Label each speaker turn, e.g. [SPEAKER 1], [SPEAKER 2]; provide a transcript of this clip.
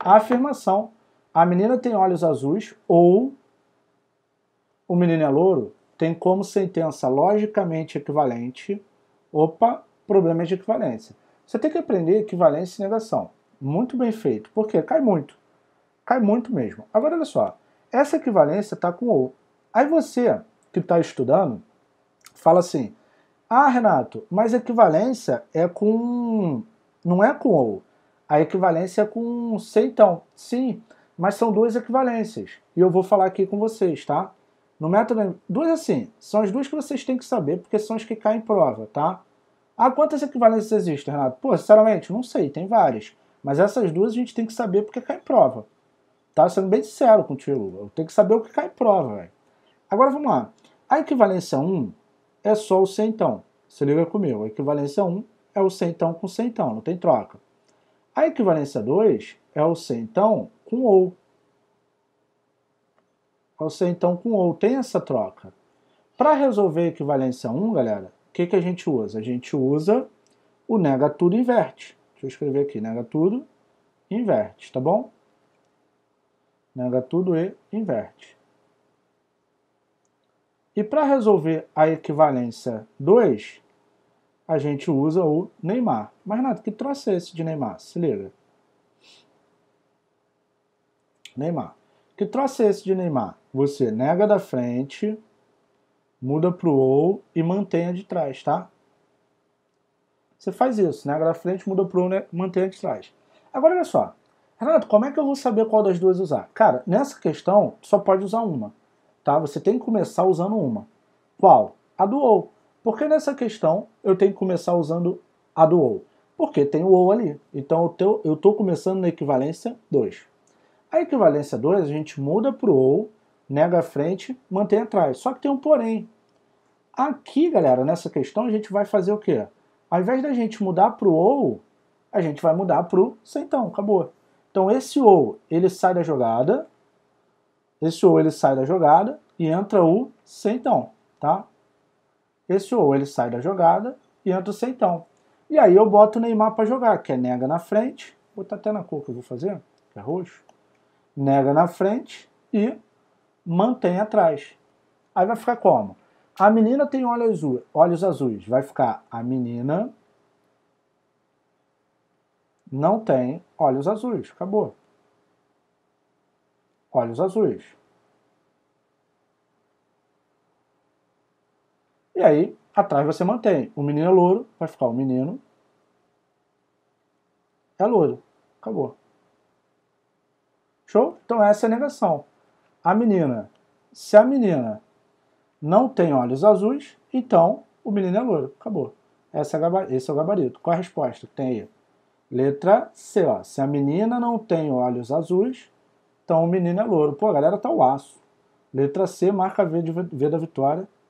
[SPEAKER 1] a afirmação: a menina tem olhos azuis ou o menino é louro tem como sentença logicamente equivalente. Opa, problema de equivalência. Você tem que aprender equivalência e negação. Muito bem feito, porque cai muito. Cai muito mesmo. Agora, olha só. Essa equivalência está com ou. Aí você, que está estudando, fala assim: Ah, Renato, mas equivalência é com. Não é com ou a equivalência com centão, Sim, mas são duas equivalências. E eu vou falar aqui com vocês, tá? No método. Duas assim, são as duas que vocês têm que saber, porque são as que caem em prova, tá? Ah, quantas equivalências existem, Renato? Pô, sinceramente, não sei, tem várias. Mas essas duas a gente tem que saber porque cai em prova. Tá sendo bem sincero contigo. Eu tenho que saber o que cai em prova, velho. Agora vamos lá. A equivalência 1 é só o centão. Se liga comigo. A equivalência 1 é o centão com centão, não tem troca. A equivalência 2 é o se então com ou. É o se então com ou. Tem essa troca. Para resolver a equivalência 1, um, galera, o que, que a gente usa? A gente usa o nega tudo inverte. Deixa eu escrever aqui, nega tudo, inverte, tá bom? Nega tudo e inverte. E para resolver a equivalência 2, a gente usa o Neymar. Mas nada, que troço é esse de Neymar? Se liga. Neymar. Que troço é esse de Neymar? Você nega da frente, muda pro ou e mantenha de trás, tá? Você faz isso, nega da frente, muda pro ou, né? mantenha de trás. Agora olha só. Renato, como é que eu vou saber qual das duas usar? Cara, nessa questão, só pode usar uma, tá? Você tem que começar usando uma. Qual? A do ou. Porque nessa questão eu tenho que começar usando a do ou. Porque tem o ou ali. Então eu estou começando na equivalência 2. A equivalência 2 a gente muda para o ou, nega a frente, mantém atrás. Só que tem um porém. Aqui, galera, nessa questão a gente vai fazer o quê? Ao invés da gente mudar para o ou, a gente vai mudar para o então. Acabou. Então esse ou ele sai da jogada, esse ou ele sai da jogada e entra o então, tá? Esse ou ele sai da jogada e entra o Centão. E aí eu boto o Neymar para jogar, que é nega na frente, vou botar até na cor que eu vou fazer, que é roxo. Nega na frente e mantém atrás. Aí vai ficar como? A menina tem olhos, azuis. olhos azuis. Vai ficar a menina não tem olhos azuis. Acabou. Olhos azuis. E aí, atrás você mantém. O menino é louro, vai ficar o menino é louro. Acabou. Show? Então essa é a negação. A menina. Se a menina não tem olhos azuis, então o menino é louro. Acabou. Essa é esse é o gabarito. Qual a resposta? Tem aí. Letra C. Ó. Se a menina não tem olhos azuis, então o menino é louro. Pô, a galera tá o aço. Letra C, marca V, de, v da vitória.